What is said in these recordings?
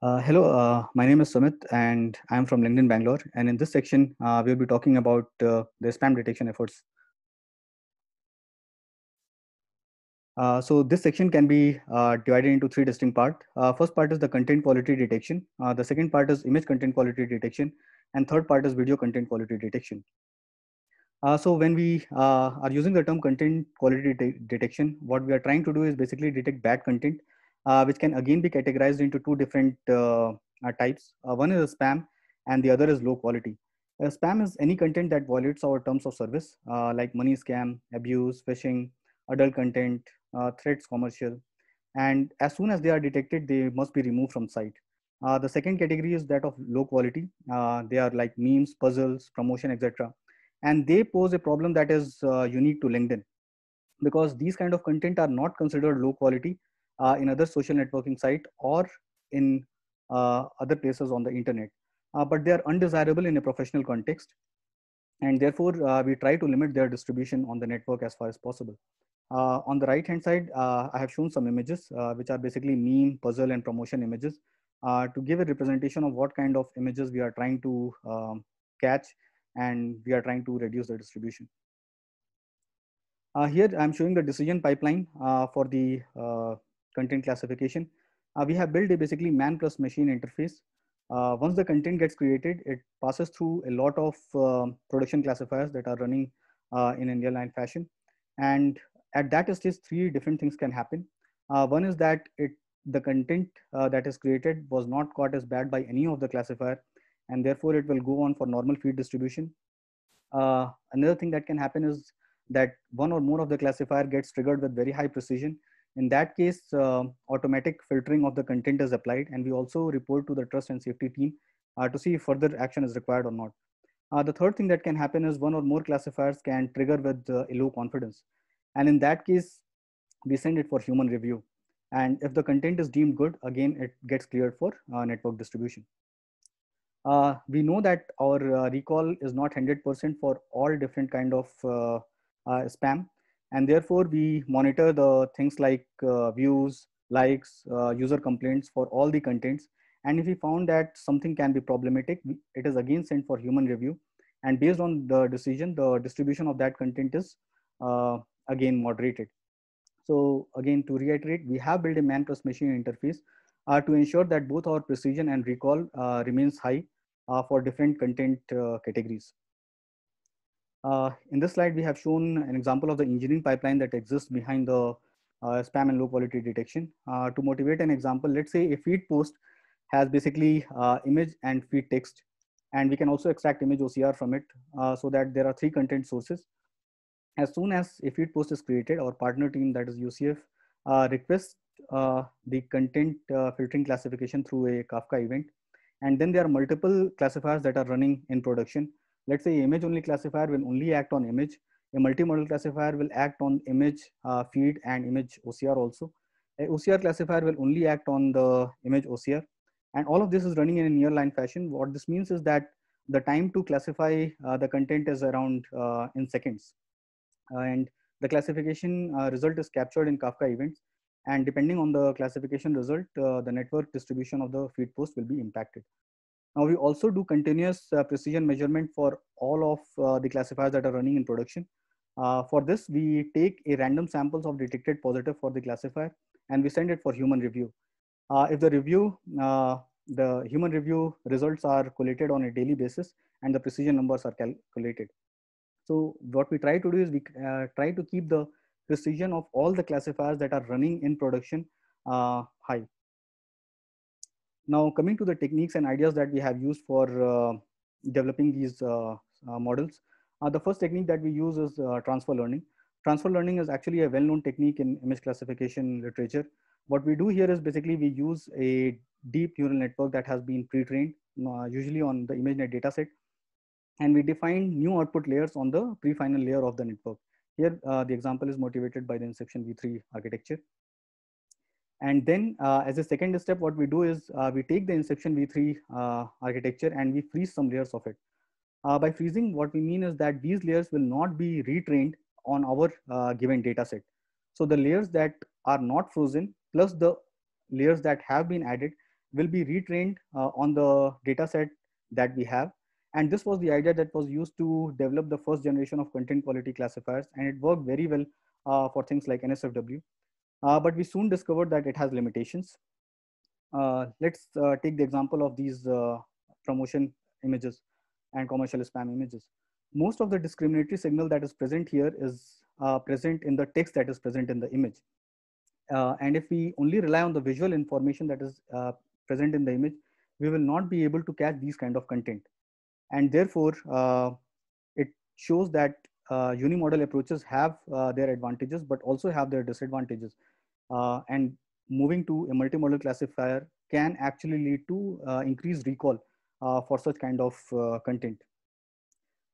Uh, hello, uh, my name is Sumit and I'm from LinkedIn Bangalore. And in this section, uh, we'll be talking about uh, the spam detection efforts. Uh, so this section can be divided into three distinct parts. first part is the content quality detection. the second part is image content quality detection. And third part is video content quality detection. so when we are using the term content quality de detection, what we are trying to do is basically detect bad content uh, which can again be categorized into two different uh, uh, types. Uh, one is spam and the other is low quality. Uh, spam is any content that violates our terms of service, uh, like money scam, abuse, phishing, adult content, threats commercial. And as soon as they are detected, they must be removed from site. the second category is that of low quality. they are like memes, puzzles, promotion, etc. And they pose a problem that is unique to LinkedIn because these kind of content are not considered low quality uh, in other social networking site or in uh, other places on the internet. Uh, but they are undesirable in a professional context. And therefore, uh, we try to limit their distribution on the network as far as possible. Uh, on the right hand side, uh, I have shown some images, which are basically meme, puzzle, and promotion images to give a representation of what kind of images we are trying to um, catch and we are trying to reduce the distribution. Uh, here I'm showing the decision pipeline uh, for the uh, content classification. Uh, we have built a basically man plus machine interface. Uh, once the content gets created, it passes through a lot of uh, production classifiers that are running uh, in India airline fashion. And at that stage, three different things can happen. Uh, one is that it the content uh, that is created was not caught as bad by any of the classifier, and therefore it will go on for normal feed distribution. another thing that can happen is that one or more of the classifier gets triggered with very high precision in that case, uh, automatic filtering of the content is applied and we also report to the trust and safety team uh, to see if further action is required or not. Uh, the third thing that can happen is one or more classifiers can trigger with uh, low confidence. And in that case, we send it for human review. And if the content is deemed good, again, it gets cleared for uh, network distribution. Uh, we know that our recall is not 100% for all different kind of spam and therefore we monitor the things like uh, views likes uh, user complaints for all the contents and if we found that something can be problematic it is again sent for human review and based on the decision the distribution of that content is uh, again moderated so again to reiterate we have built a man plus machine interface uh, to ensure that both our precision and recall uh, remains high uh, for different content categories uh, in this slide, we have shown an example of the engineering pipeline that exists behind the uh, spam and low quality detection. Uh, to motivate an example, let's say a feed post has basically uh, image and feed text, and we can also extract image OCR from it uh, so that there are three content sources. As soon as a feed post is created, our partner team, that is UCF, uh, requests the content filtering classification through a Kafka event. And then there are multiple classifiers that are running in production let's say image only classifier will only act on image a multimodal classifier will act on image uh, feed and image OCR also. A OCR classifier will only act on the image OCR. And all of this is running in a line fashion. What this means is that the time to classify uh, the content is around uh, in seconds. Uh, and the classification uh, result is captured in Kafka events. And depending on the classification result, uh, the network distribution of the feed post will be impacted. Now we also do continuous uh, precision measurement for all of uh, the classifiers that are running in production. Uh, for this, we take a random samples of detected positive for the classifier and we send it for human review. Uh, if the review, uh, the human review results are collated on a daily basis and the precision numbers are calculated. So what we try to do is we uh, try to keep the precision of all the classifiers that are running in production high. Now coming to the techniques and ideas that we have used for uh, developing these uh, uh, models. the first technique that we use is transfer learning. Transfer learning is actually a well-known technique in image classification literature. What we do here is basically we use a deep neural network that has been pre-trained, usually on the ImageNet dataset, and we define new output layers on the pre-final layer of the network. Here, uh, the example is motivated by the Inception V3 architecture. And then uh, as a second step, what we do is uh, we take the inception v3 uh, architecture and we freeze some layers of it. Uh, by freezing, what we mean is that these layers will not be retrained on our uh, given data set. So the layers that are not frozen plus the layers that have been added will be retrained uh, on the data set that we have. And this was the idea that was used to develop the first generation of content quality classifiers. And it worked very well for things like NSFW. Uh, but we soon discovered that it has limitations. Uh, let's uh, take the example of these uh, promotion images and commercial spam images. Most of the discriminatory signal that is present here is uh, present in the text that is present in the image. Uh, and if we only rely on the visual information that is present in the image, we will not be able to catch these kind of content. And therefore, it shows that uh, unimodal approaches have uh, their advantages but also have their disadvantages uh, and moving to a multimodal classifier can actually lead to uh, increased recall uh, for such kind of uh, content.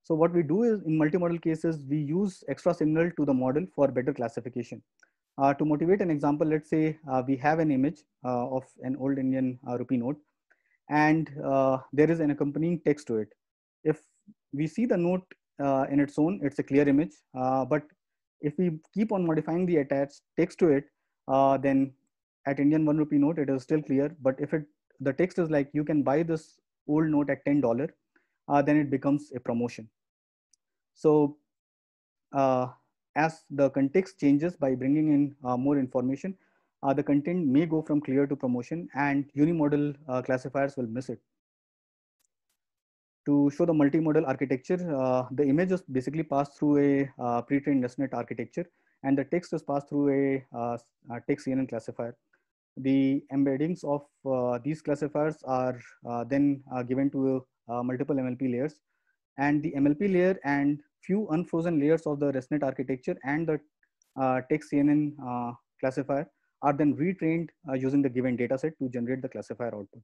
So what we do is in multimodal cases, we use extra signal to the model for better classification. Uh, to motivate an example, let's say uh, we have an image of an old Indian rupee note and there is an accompanying text to it. If we see the note in its own, it's a clear image, but if we keep on modifying the attached text to it, uh, then at Indian one rupee note, it is still clear. But if it the text is like you can buy this old note at ten dollar, uh, then it becomes a promotion. So uh, as the context changes by bringing in uh, more information, uh, the content may go from clear to promotion, and unimodal uh, classifiers will miss it. To show the multimodal architecture, the image is basically passed through a pre-trained net architecture and the text is passed through a, uh, a uh, text CNN classifier. The embeddings of uh, these classifiers are uh, then uh, given to multiple MLP layers and the MLP layer and few unfrozen layers of the ResNet architecture and the uh, text CNN classifier are then retrained using the given dataset to generate the classifier output.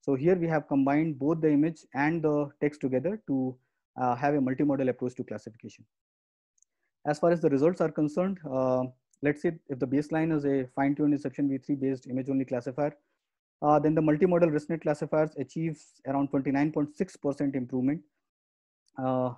So here we have combined both the image and the text together to uh, have a multimodal approach to classification. As far as the results are concerned, uh, let's say if the baseline is a fine-tuned inception V3 based image-only classifier, uh, then the multimodal ResNet classifiers achieve around 29.6% improvement uh,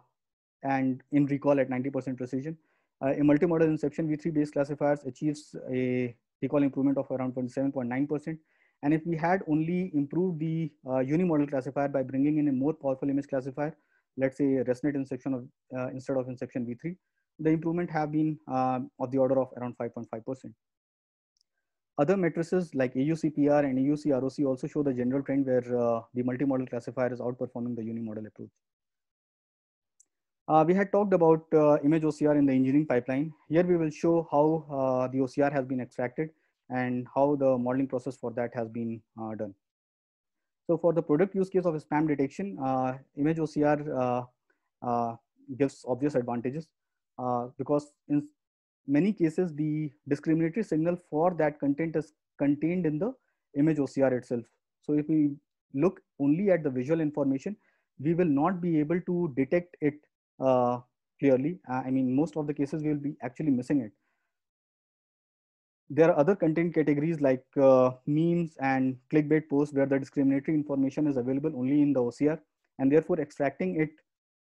and in recall at 90% precision. Uh, a multimodal inception V3 based classifiers achieves a recall improvement of around 27.9%. And if we had only improved the uh, unimodal classifier by bringing in a more powerful image classifier, let's say ResNet inception of, uh, instead of inception V3, the improvement have been uh, of the order of around 5.5%. Other matrices like AUCPR and AUCROC also show the general trend where uh, the multimodal classifier is outperforming the unimodal approach. Uh, we had talked about uh, image OCR in the engineering pipeline. Here we will show how uh, the OCR has been extracted and how the modeling process for that has been uh, done. So for the product use case of spam detection, uh, image OCR uh, gives obvious advantages. Uh, because in many cases the discriminatory signal for that content is contained in the image OCR itself. So if we look only at the visual information, we will not be able to detect it uh, clearly. Uh, I mean, most of the cases we will be actually missing it. There are other content categories like uh, memes and clickbait posts where the discriminatory information is available only in the OCR and therefore extracting it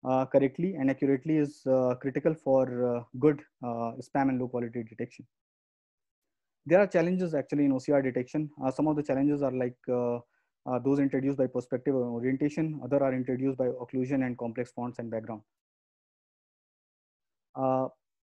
uh, correctly and accurately is uh, critical for uh, good spam and low quality detection. There are challenges actually in OCR detection. some of the challenges are like those introduced by perspective and orientation, other are introduced by occlusion and complex fonts and background.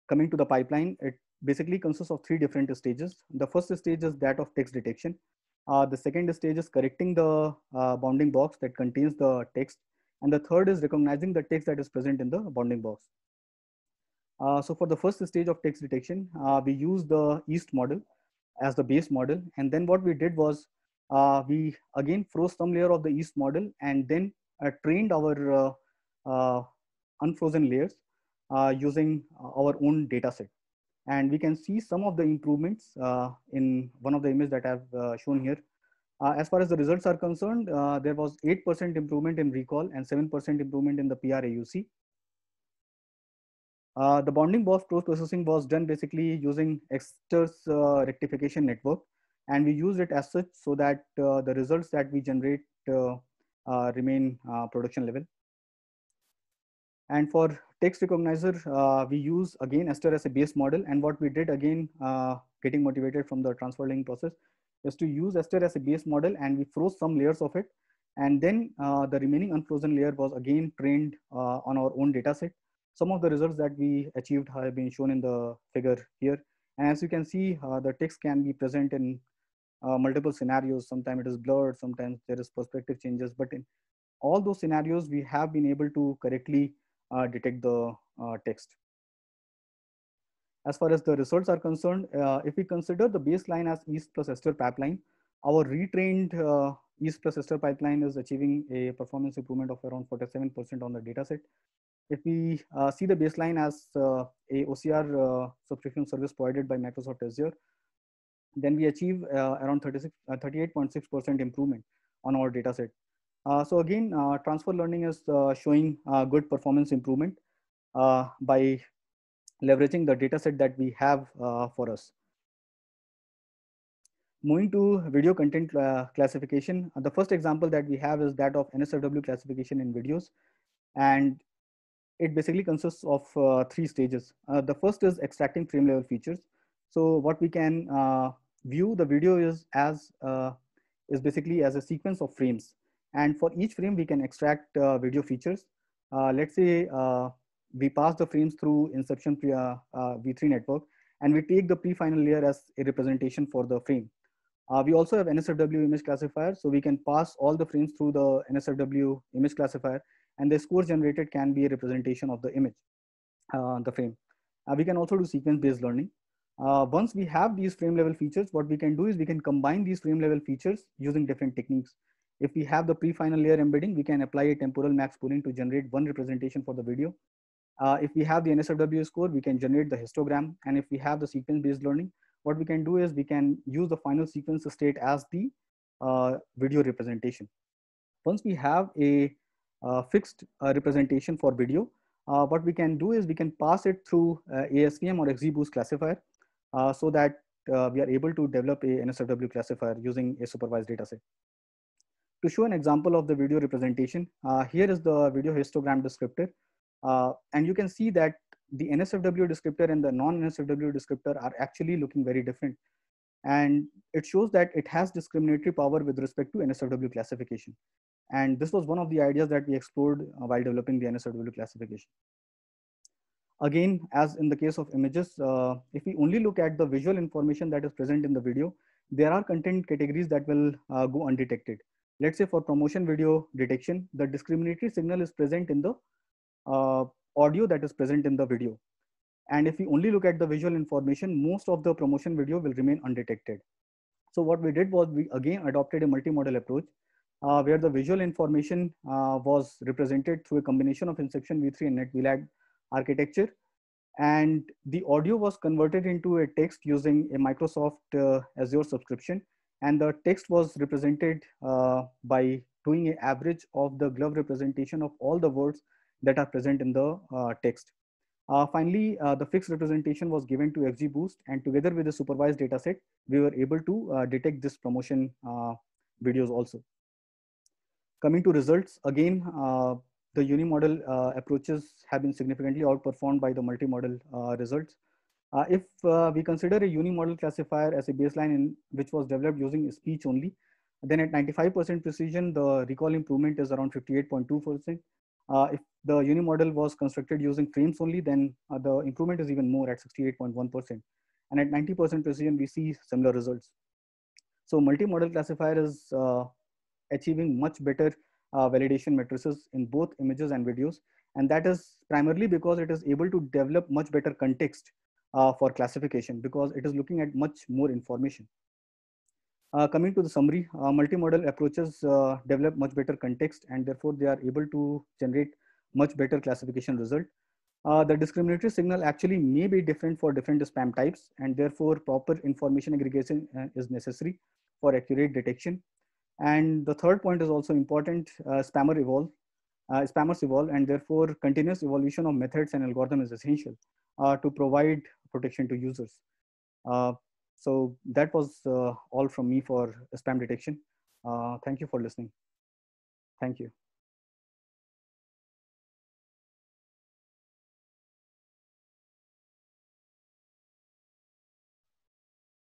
coming to the pipeline, it basically consists of three different stages. The first stage is that of text detection. Uh, the second stage is correcting the uh, bounding box that contains the text and the third is recognizing the text that is present in the bounding box. Uh, so for the first stage of text detection, uh, we use the EAST model as the base model. And then what we did was uh, we again froze some layer of the EAST model and then uh, trained our uh, uh, unfrozen layers using our own data set. And we can see some of the improvements in one of the images that I've shown here uh, as far as the results are concerned, uh, there was 8% improvement in recall and 7% improvement in the PRAUC. Uh, the bonding boss post-processing was done basically using Exter's uh, rectification network. And we used it as such so that uh, the results that we generate uh, remain production level. And for text recognizer, we use again Esther as a base model. And what we did again, getting motivated from the transfer learning process, is to use ester as a base model and we froze some layers of it. And then uh, the remaining unfrozen layer was again trained uh, on our own data set. Some of the results that we achieved have been shown in the figure here. And as you can see, uh, the text can be present in uh, multiple scenarios. Sometimes it is blurred, sometimes there is perspective changes. But in all those scenarios, we have been able to correctly uh, detect the uh, text. As far as the results are concerned, uh, if we consider the baseline as East plus Ester pipeline, our retrained uh, East plus Ester pipeline is achieving a performance improvement of around 47% on the dataset. If we uh, see the baseline as uh, a OCR uh, subscription service provided by Microsoft Azure, then we achieve uh, around 38.6% improvement on our dataset. so again, transfer learning is showing good performance improvement by leveraging the data set that we have uh, for us. Moving to video content uh, classification, uh, the first example that we have is that of NSFW classification in videos. And it basically consists of uh, three stages. Uh, the first is extracting frame level features. So what we can uh, view the video is as is basically as a sequence of frames. And for each frame, we can extract video features. let's say we pass the frames through inception via uh, V3 network, and we take the pre-final layer as a representation for the frame. Uh, we also have NSFW image classifier, so we can pass all the frames through the NSFW image classifier, and the scores generated can be a representation of the image, uh, the frame. Uh, we can also do sequence-based learning. Uh, once we have these frame-level features, what we can do is we can combine these frame-level features using different techniques. If we have the pre-final layer embedding, we can apply a temporal max pooling to generate one representation for the video uh, if we have the NSFW score, we can generate the histogram. And if we have the sequence-based learning, what we can do is we can use the final sequence state as the uh, video representation. Once we have a uh, fixed uh, representation for video, uh, what we can do is we can pass it through uh, ASVM or XGBoost classifier so that we are able to develop a NSFW classifier using a supervised dataset. To show an example of the video representation, here is the video histogram descriptor. Uh, and you can see that the NSFW descriptor and the non-NSFW descriptor are actually looking very different. And it shows that it has discriminatory power with respect to NSFW classification. And this was one of the ideas that we explored uh, while developing the NSFW classification. Again, as in the case of images, uh, if we only look at the visual information that is present in the video, there are content categories that will uh, go undetected. Let's say for promotion video detection, the discriminatory signal is present in the uh, audio that is present in the video. And if we only look at the visual information, most of the promotion video will remain undetected. So what we did was we again adopted a multimodal approach uh, where the visual information uh, was represented through a combination of Inception V3 and Net architecture. And the audio was converted into a text using a Microsoft uh, Azure subscription. And the text was represented uh, by doing an average of the glove representation of all the words that are present in the uh, text. Uh, finally, uh, the fixed representation was given to FGBoost and together with the supervised dataset, we were able to detect this promotion videos also. Coming to results, again, the unimodel uh, approaches have been significantly outperformed by the multimodal uh, results. Uh, if we consider a unimodal classifier as a baseline in, which was developed using speech only, then at 95% precision, the recall improvement is around 58.2%. Uh, if the uni model was constructed using frames only, then uh, the improvement is even more at 68.1%. And at 90% precision, we see similar results. So multi-model classifier is uh, achieving much better validation matrices in both images and videos. And that is primarily because it is able to develop much better context for classification because it is looking at much more information. Uh, coming to the summary, uh, multimodal approaches uh, develop much better context and therefore they are able to generate much better classification result. Uh, the discriminatory signal actually may be different for different spam types and therefore proper information aggregation uh, is necessary for accurate detection. And the third point is also important, uh, spammer evolve, spammers evolve and therefore continuous evolution of methods and algorithm is essential to provide protection to users. So that was uh, all from me for spam detection. Uh, thank you for listening. Thank you.